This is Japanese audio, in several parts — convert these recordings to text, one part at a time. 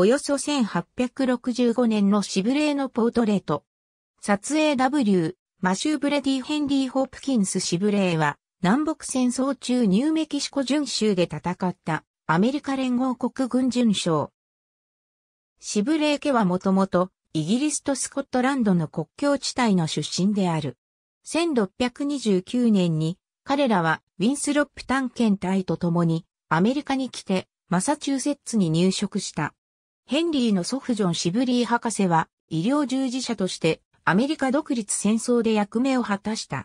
およそ1865年のシブレーのポートレート。撮影 W、マシュー・ブレディ・ヘンリー・ホープキンス・シブレーは、南北戦争中ニューメキシコ巡州で戦ったアメリカ連合国軍準将。シブレー家はもともとイギリスとスコットランドの国境地帯の出身である。1629年に彼らはウィンスロップ探検隊と共にアメリカに来てマサチューセッツに入植した。ヘンリーの祖父ジョン・シブリー博士は医療従事者としてアメリカ独立戦争で役目を果たした。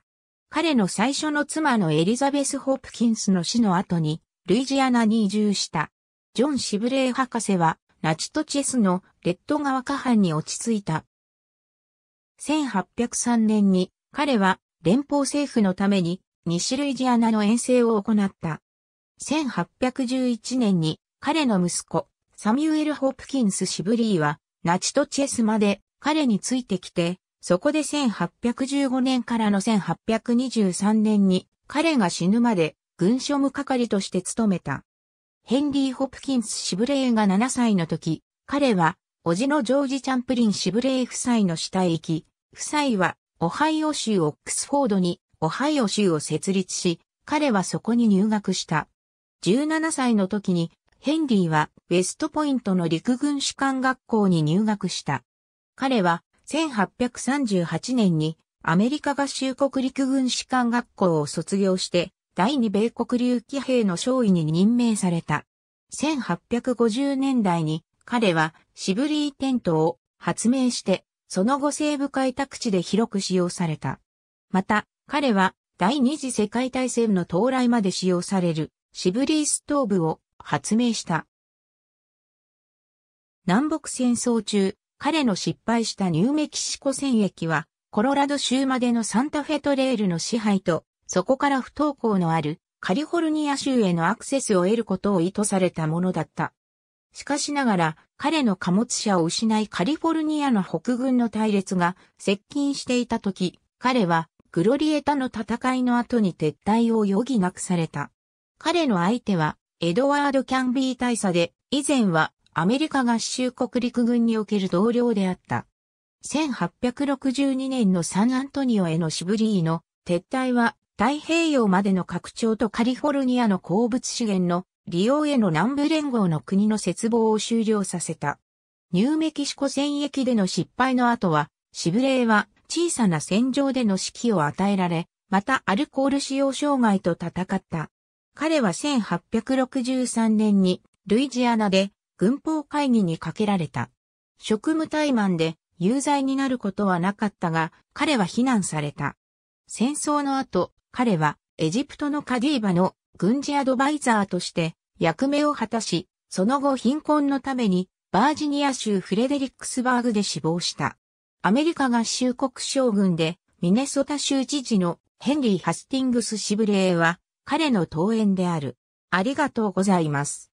彼の最初の妻のエリザベス・ホープキンスの死の後にルイジアナに移住した。ジョン・シブレー博士はナチトチェスのレッド川下半に落ち着いた。1803年に彼は連邦政府のために西ルイジアナの遠征を行った。1811年に彼の息子サミュエル・ホプキンス・シブリーは、ナチト・チェスまで彼についてきて、そこで1815年からの1823年に彼が死ぬまで軍書務係として務めた。ヘンリー・ホプキンス・シブレーが7歳の時、彼は、叔父のジョージ・チャンプリン・シブレー夫妻の死体行き、夫妻は、オハイオ州オックスフォードに、オハイオ州を設立し、彼はそこに入学した。17歳の時に、ヘンリーはウェストポイントの陸軍士官学校に入学した。彼は1838年にアメリカ合衆国陸軍士官学校を卒業して第二米国流騎兵の少尉に任命された。1850年代に彼はシブリーテントを発明してその後西部開拓地で広く使用された。また彼は第二次世界大戦の到来まで使用されるシブリーストーブを発明した。南北戦争中、彼の失敗したニューメキシコ戦役は、コロラド州までのサンタフェトレールの支配と、そこから不登校のあるカリフォルニア州へのアクセスを得ることを意図されたものだった。しかしながら、彼の貨物車を失いカリフォルニアの北軍の隊列が接近していた時、彼はグロリエタの戦いの後に撤退を余儀なくされた。彼の相手はエドワード・キャンビー大佐で、以前はアメリカ合衆国陸軍における同僚であった。1862年のサンアントニオへのシブリーの撤退は太平洋までの拡張とカリフォルニアの鉱物資源の利用への南部連合の国の絶望を終了させた。ニューメキシコ戦役での失敗の後は、シブレーは小さな戦場での指揮を与えられ、またアルコール使用障害と戦った。彼は1863年にルイジアナで軍法会議にかけられた。職務怠慢で有罪になることはなかったが、彼は非難された。戦争の後、彼はエジプトのカディーバの軍事アドバイザーとして役目を果たし、その後貧困のためにバージニア州フレデリックスバーグで死亡した。アメリカ合衆国将軍でミネソタ州知事のヘンリー・ハスティングス・シブレーは彼の登園である。ありがとうございます。